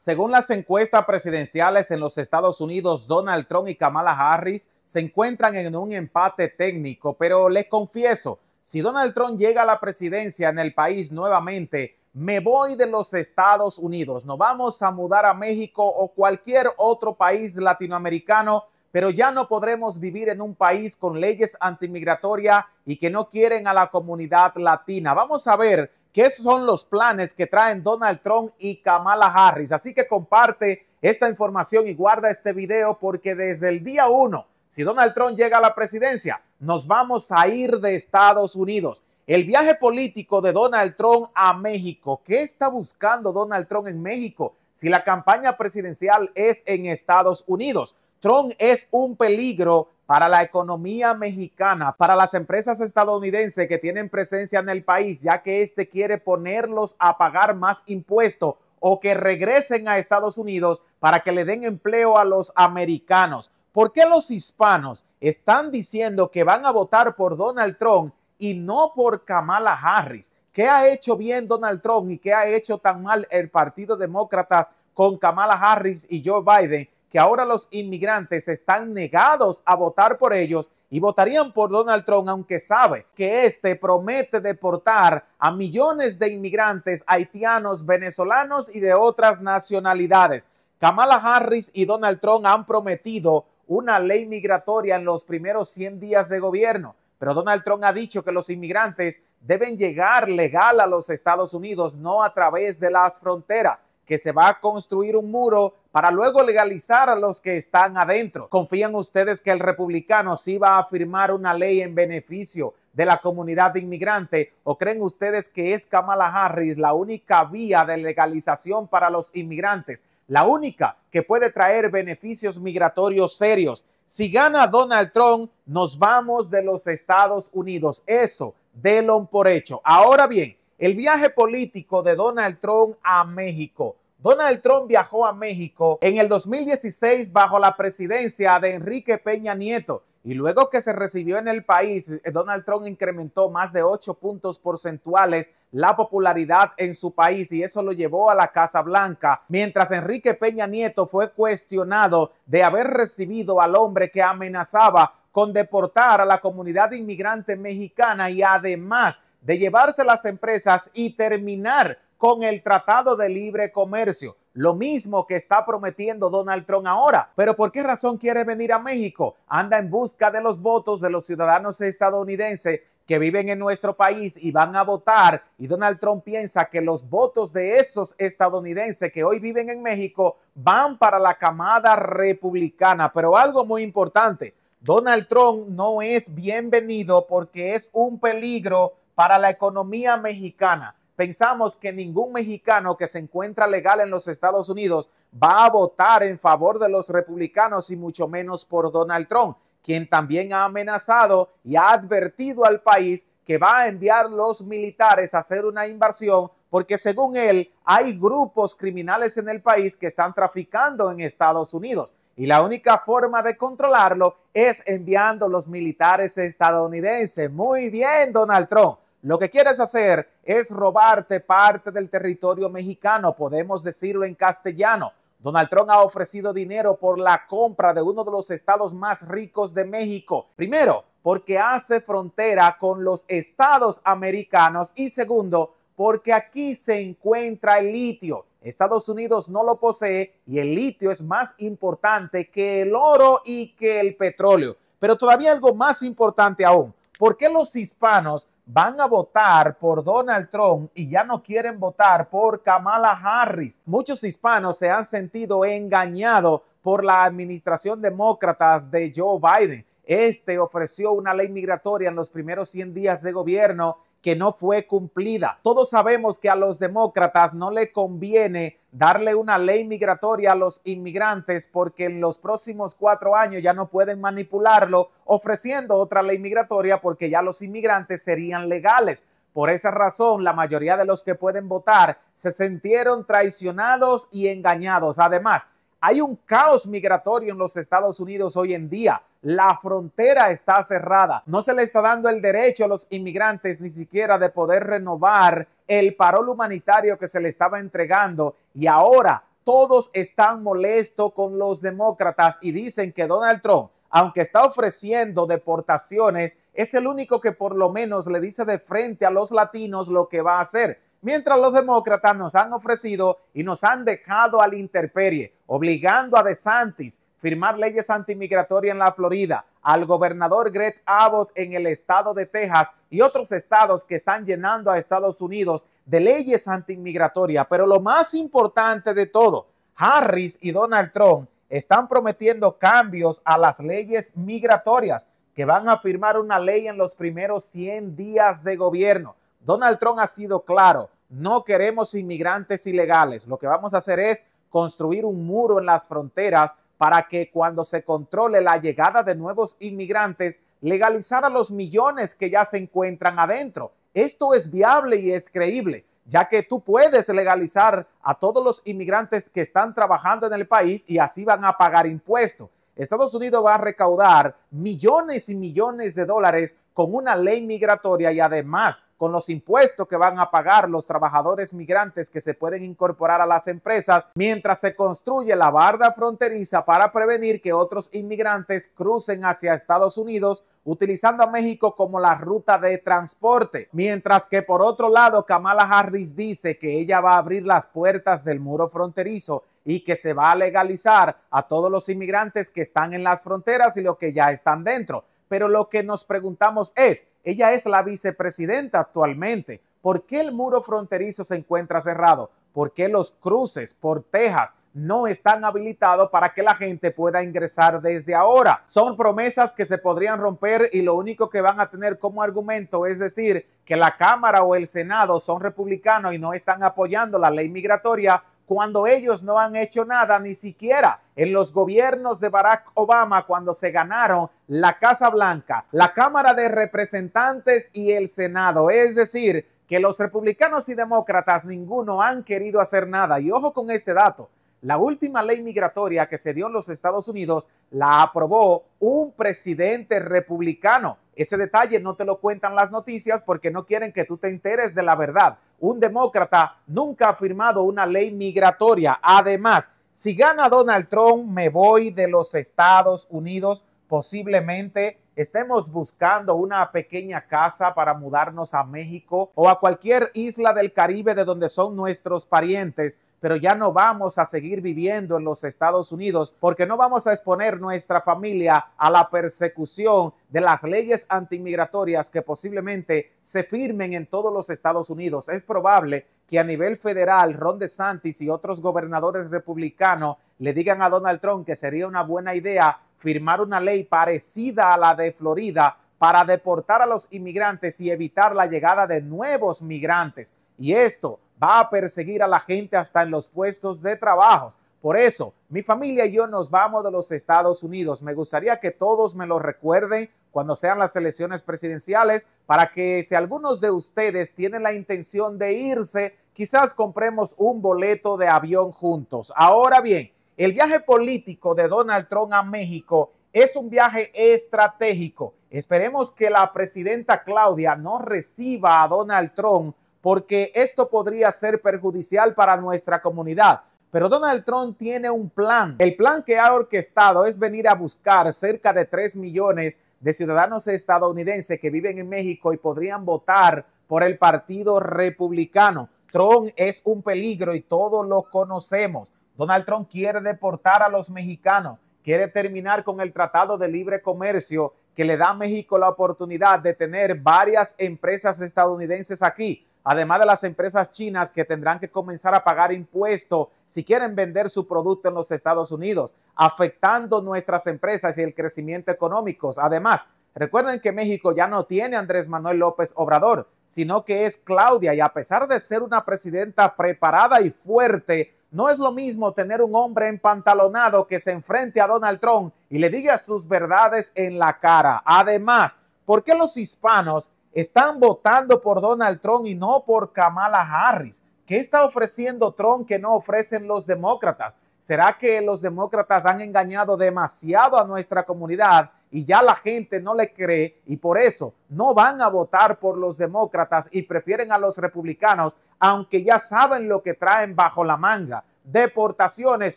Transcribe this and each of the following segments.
Según las encuestas presidenciales en los Estados Unidos, Donald Trump y Kamala Harris se encuentran en un empate técnico, pero les confieso, si Donald Trump llega a la presidencia en el país nuevamente, me voy de los Estados Unidos, no vamos a mudar a México o cualquier otro país latinoamericano, pero ya no podremos vivir en un país con leyes antimigratorias y que no quieren a la comunidad latina. Vamos a ver ¿Qué son los planes que traen Donald Trump y Kamala Harris. Así que comparte esta información y guarda este video porque desde el día uno, si Donald Trump llega a la presidencia, nos vamos a ir de Estados Unidos. El viaje político de Donald Trump a México. ¿Qué está buscando Donald Trump en México si la campaña presidencial es en Estados Unidos? Trump es un peligro para la economía mexicana, para las empresas estadounidenses que tienen presencia en el país, ya que este quiere ponerlos a pagar más impuestos o que regresen a Estados Unidos para que le den empleo a los americanos. ¿Por qué los hispanos están diciendo que van a votar por Donald Trump y no por Kamala Harris? ¿Qué ha hecho bien Donald Trump y qué ha hecho tan mal el Partido Demócrata con Kamala Harris y Joe Biden que ahora los inmigrantes están negados a votar por ellos y votarían por Donald Trump, aunque sabe que este promete deportar a millones de inmigrantes haitianos, venezolanos y de otras nacionalidades. Kamala Harris y Donald Trump han prometido una ley migratoria en los primeros 100 días de gobierno, pero Donald Trump ha dicho que los inmigrantes deben llegar legal a los Estados Unidos, no a través de las fronteras que se va a construir un muro para luego legalizar a los que están adentro. ¿Confían ustedes que el republicano sí va a firmar una ley en beneficio de la comunidad inmigrante o creen ustedes que es Kamala Harris la única vía de legalización para los inmigrantes, la única que puede traer beneficios migratorios serios? Si gana Donald Trump, nos vamos de los Estados Unidos. Eso, delon por hecho. Ahora bien, el viaje político de Donald Trump a México Donald Trump viajó a México en el 2016 bajo la presidencia de Enrique Peña Nieto. Y luego que se recibió en el país, eh, Donald Trump incrementó más de 8 puntos porcentuales la popularidad en su país y eso lo llevó a la Casa Blanca, mientras Enrique Peña Nieto fue cuestionado de haber recibido al hombre que amenazaba con deportar a la comunidad inmigrante mexicana y además de llevarse las empresas y terminar con el Tratado de Libre Comercio. Lo mismo que está prometiendo Donald Trump ahora. Pero ¿por qué razón quiere venir a México? Anda en busca de los votos de los ciudadanos estadounidenses que viven en nuestro país y van a votar. Y Donald Trump piensa que los votos de esos estadounidenses que hoy viven en México van para la camada republicana. Pero algo muy importante, Donald Trump no es bienvenido porque es un peligro para la economía mexicana Pensamos que ningún mexicano que se encuentra legal en los Estados Unidos va a votar en favor de los republicanos y mucho menos por Donald Trump, quien también ha amenazado y ha advertido al país que va a enviar los militares a hacer una invasión porque según él hay grupos criminales en el país que están traficando en Estados Unidos y la única forma de controlarlo es enviando los militares estadounidenses. Muy bien, Donald Trump. Lo que quieres hacer es robarte parte del territorio mexicano, podemos decirlo en castellano. Donald Trump ha ofrecido dinero por la compra de uno de los estados más ricos de México. Primero, porque hace frontera con los estados americanos y segundo, porque aquí se encuentra el litio. Estados Unidos no lo posee y el litio es más importante que el oro y que el petróleo. Pero todavía algo más importante aún, ¿por qué los hispanos van a votar por Donald Trump y ya no quieren votar por Kamala Harris. Muchos hispanos se han sentido engañados por la administración demócratas de Joe Biden. Este ofreció una ley migratoria en los primeros 100 días de gobierno que no fue cumplida. Todos sabemos que a los demócratas no le conviene darle una ley migratoria a los inmigrantes porque en los próximos cuatro años ya no pueden manipularlo ofreciendo otra ley migratoria porque ya los inmigrantes serían legales. Por esa razón, la mayoría de los que pueden votar se sintieron traicionados y engañados. Además, hay un caos migratorio en los Estados Unidos hoy en día. La frontera está cerrada. No se le está dando el derecho a los inmigrantes ni siquiera de poder renovar el parol humanitario que se le estaba entregando y ahora todos están molestos con los demócratas y dicen que Donald Trump, aunque está ofreciendo deportaciones, es el único que por lo menos le dice de frente a los latinos lo que va a hacer. Mientras los demócratas nos han ofrecido y nos han dejado al interperie, obligando a DeSantis firmar leyes antimigratorias en la Florida, al gobernador Greg Abbott en el estado de Texas y otros estados que están llenando a Estados Unidos de leyes antiinmigratorias. Pero lo más importante de todo, Harris y Donald Trump están prometiendo cambios a las leyes migratorias que van a firmar una ley en los primeros 100 días de gobierno. Donald Trump ha sido claro, no queremos inmigrantes ilegales. Lo que vamos a hacer es construir un muro en las fronteras para que cuando se controle la llegada de nuevos inmigrantes, legalizar a los millones que ya se encuentran adentro. Esto es viable y es creíble, ya que tú puedes legalizar a todos los inmigrantes que están trabajando en el país y así van a pagar impuestos. Estados Unidos va a recaudar millones y millones de dólares con una ley migratoria y además con los impuestos que van a pagar los trabajadores migrantes que se pueden incorporar a las empresas mientras se construye la barda fronteriza para prevenir que otros inmigrantes crucen hacia Estados Unidos utilizando a México como la ruta de transporte. Mientras que por otro lado, Kamala Harris dice que ella va a abrir las puertas del muro fronterizo y que se va a legalizar a todos los inmigrantes que están en las fronteras y los que ya están dentro. Pero lo que nos preguntamos es, ella es la vicepresidenta actualmente, ¿por qué el muro fronterizo se encuentra cerrado? ¿Por qué los cruces por Texas no están habilitados para que la gente pueda ingresar desde ahora? Son promesas que se podrían romper y lo único que van a tener como argumento es decir que la Cámara o el Senado son republicanos y no están apoyando la ley migratoria cuando ellos no han hecho nada, ni siquiera en los gobiernos de Barack Obama, cuando se ganaron la Casa Blanca, la Cámara de Representantes y el Senado. Es decir, que los republicanos y demócratas ninguno han querido hacer nada. Y ojo con este dato. La última ley migratoria que se dio en los Estados Unidos la aprobó un presidente republicano. Ese detalle no te lo cuentan las noticias porque no quieren que tú te enteres de la verdad un demócrata nunca ha firmado una ley migratoria. Además, si gana Donald Trump, me voy de los Estados Unidos, posiblemente estemos buscando una pequeña casa para mudarnos a México o a cualquier isla del Caribe de donde son nuestros parientes, pero ya no vamos a seguir viviendo en los Estados Unidos porque no vamos a exponer nuestra familia a la persecución de las leyes antimigratorias que posiblemente se firmen en todos los Estados Unidos. Es probable que a nivel federal Ron DeSantis y otros gobernadores republicanos le digan a Donald Trump que sería una buena idea firmar una ley parecida a la de Florida para deportar a los inmigrantes y evitar la llegada de nuevos migrantes. Y esto va a perseguir a la gente hasta en los puestos de trabajo. Por eso, mi familia y yo nos vamos de los Estados Unidos. Me gustaría que todos me lo recuerden cuando sean las elecciones presidenciales para que si algunos de ustedes tienen la intención de irse, quizás compremos un boleto de avión juntos. Ahora bien, el viaje político de Donald Trump a México es un viaje estratégico. Esperemos que la presidenta Claudia no reciba a Donald Trump porque esto podría ser perjudicial para nuestra comunidad. Pero Donald Trump tiene un plan. El plan que ha orquestado es venir a buscar cerca de 3 millones de ciudadanos estadounidenses que viven en México y podrían votar por el Partido Republicano. Trump es un peligro y todos lo conocemos. Donald Trump quiere deportar a los mexicanos, quiere terminar con el Tratado de Libre Comercio que le da a México la oportunidad de tener varias empresas estadounidenses aquí, además de las empresas chinas que tendrán que comenzar a pagar impuestos si quieren vender su producto en los Estados Unidos, afectando nuestras empresas y el crecimiento económico. Además, recuerden que México ya no tiene Andrés Manuel López Obrador, sino que es Claudia y a pesar de ser una presidenta preparada y fuerte, no es lo mismo tener un hombre empantalonado que se enfrente a Donald Trump y le diga sus verdades en la cara. Además, ¿por qué los hispanos están votando por Donald Trump y no por Kamala Harris? ¿Qué está ofreciendo Trump que no ofrecen los demócratas? ¿Será que los demócratas han engañado demasiado a nuestra comunidad y ya la gente no le cree y por eso no van a votar por los demócratas y prefieren a los republicanos, aunque ya saben lo que traen bajo la manga, deportaciones,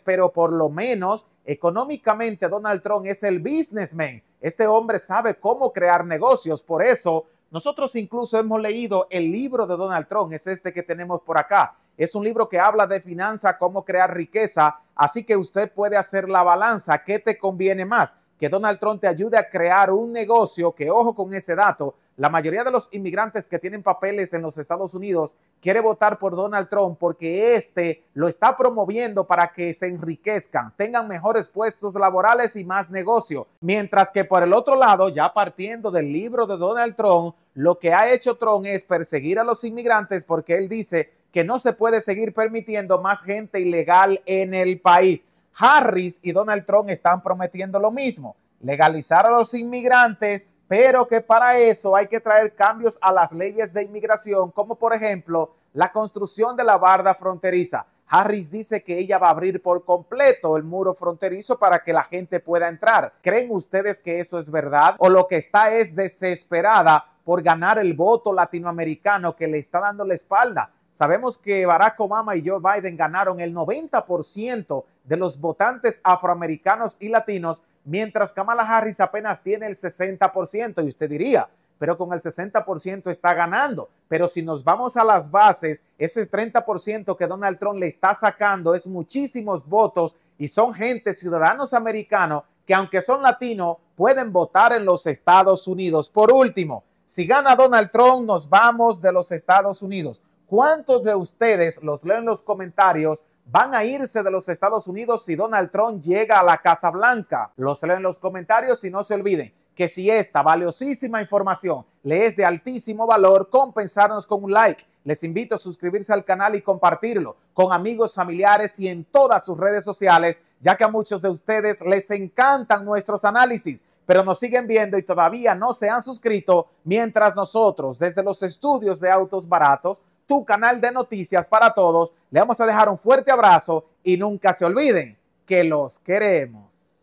pero por lo menos económicamente Donald Trump es el businessman. Este hombre sabe cómo crear negocios, por eso nosotros incluso hemos leído el libro de Donald Trump, es este que tenemos por acá. Es un libro que habla de finanza, cómo crear riqueza, así que usted puede hacer la balanza, ¿qué te conviene más? que Donald Trump te ayude a crear un negocio, que ojo con ese dato, la mayoría de los inmigrantes que tienen papeles en los Estados Unidos quiere votar por Donald Trump porque este lo está promoviendo para que se enriquezcan, tengan mejores puestos laborales y más negocio. Mientras que por el otro lado, ya partiendo del libro de Donald Trump, lo que ha hecho Trump es perseguir a los inmigrantes porque él dice que no se puede seguir permitiendo más gente ilegal en el país. Harris y Donald Trump están prometiendo lo mismo, legalizar a los inmigrantes, pero que para eso hay que traer cambios a las leyes de inmigración, como por ejemplo la construcción de la barda fronteriza. Harris dice que ella va a abrir por completo el muro fronterizo para que la gente pueda entrar. ¿Creen ustedes que eso es verdad? ¿O lo que está es desesperada por ganar el voto latinoamericano que le está dando la espalda Sabemos que Barack Obama y Joe Biden ganaron el 90% de los votantes afroamericanos y latinos, mientras Kamala Harris apenas tiene el 60%. Y usted diría, pero con el 60% está ganando. Pero si nos vamos a las bases, ese 30% que Donald Trump le está sacando es muchísimos votos y son gente, ciudadanos americanos, que aunque son latinos, pueden votar en los Estados Unidos. Por último, si gana Donald Trump, nos vamos de los Estados Unidos. ¿Cuántos de ustedes, los leo en los comentarios, van a irse de los Estados Unidos si Donald Trump llega a la Casa Blanca? Los leo en los comentarios y no se olviden que si esta valiosísima información le es de altísimo valor, compensarnos con un like. Les invito a suscribirse al canal y compartirlo con amigos, familiares y en todas sus redes sociales, ya que a muchos de ustedes les encantan nuestros análisis, pero nos siguen viendo y todavía no se han suscrito, mientras nosotros desde los estudios de autos baratos tu canal de noticias para todos. Le vamos a dejar un fuerte abrazo y nunca se olviden que los queremos.